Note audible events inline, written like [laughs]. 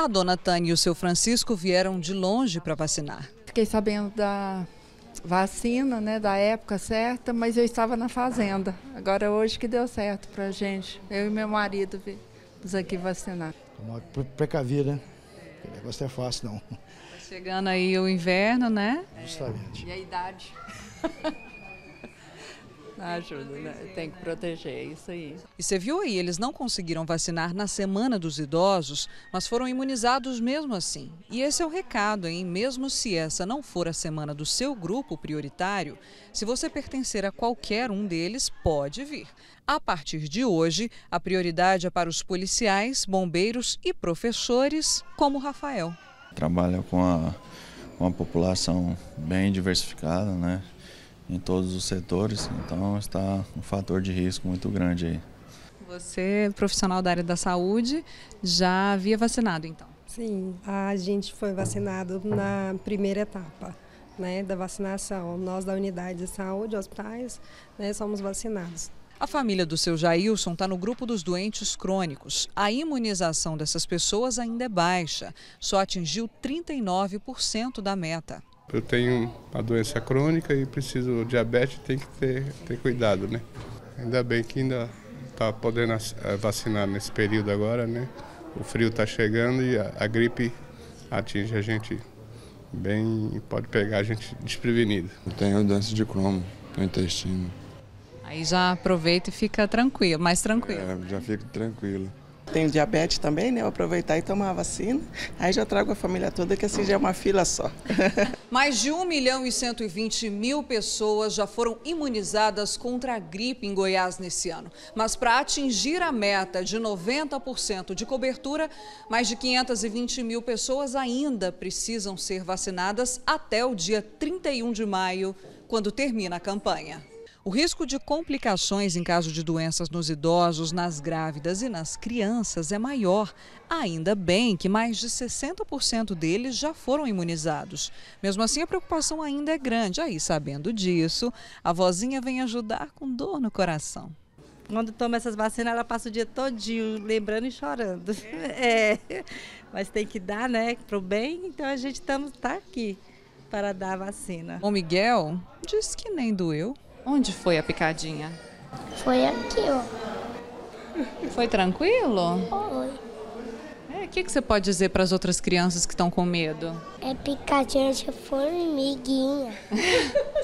A dona Tânia e o seu Francisco vieram de longe para vacinar. Fiquei sabendo da vacina, né, da época certa, mas eu estava na fazenda. Agora é hoje que deu certo para gente, eu e meu marido vimos aqui vacinar. Tomar precavida, né? O negócio é fácil, não. Tá chegando aí o inverno, né? Justamente. e a idade. [laughs] ajuda, né? tem que né? proteger, é isso aí. E você viu aí, eles não conseguiram vacinar na semana dos idosos, mas foram imunizados mesmo assim. E esse é o recado, hein? Mesmo se essa não for a semana do seu grupo prioritário, se você pertencer a qualquer um deles, pode vir. A partir de hoje, a prioridade é para os policiais, bombeiros e professores, como Rafael. Trabalha com a, com a população bem diversificada, né? em todos os setores, então está um fator de risco muito grande aí. Você, profissional da área da saúde, já havia vacinado então? Sim, a gente foi vacinado na primeira etapa. Né, da vacinação. Nós da unidade de saúde, hospitais, né, somos vacinados. A família do seu Jailson está no grupo dos doentes crônicos. A imunização dessas pessoas ainda é baixa, só atingiu 39% da meta. Eu tenho uma doença crônica e preciso diabetes, tem que ter, ter cuidado, né? Ainda bem que ainda está podendo eh, vacinar nesse período agora, né? O frio está chegando e a, a gripe atinge a gente bem e pode pegar a gente desprevenida. Eu tenho doença de cromo no intestino. Aí já aproveita e fica tranquilo, mais tranquilo. É, já fico tranquilo. Tenho diabetes também, né? Vou aproveitar e tomar a vacina. Aí já trago a família toda, que assim já é uma fila só. [laughs] Mais de 1 milhão e 120 mil pessoas já foram imunizadas contra a gripe em Goiás nesse ano. Mas para atingir a meta de 90% de cobertura, mais de 520 mil pessoas ainda precisam ser vacinadas até o dia 31 de maio, quando termina a campanha. O risco de complicações em caso de doenças nos idosos, nas grávidas e nas crianças é maior. Ainda bem que mais de 60% deles já foram imunizados. Mesmo assim, a preocupação ainda é grande. Aí, sabendo disso, a vozinha vem ajudar com dor no coração quando toma essas vacinas, ela passa o dia todinho lembrando e chorando. É. [laughs] é. Mas tem que dar, né? Pro bem, então a gente está tá aqui para dar a vacina. O Miguel diz que nem doeu. Onde foi a picadinha? Foi aqui, ó. Foi tranquilo? Foi. É, o que, que você pode dizer para as outras crianças que estão com medo? É picadinha de formiguinha. [laughs]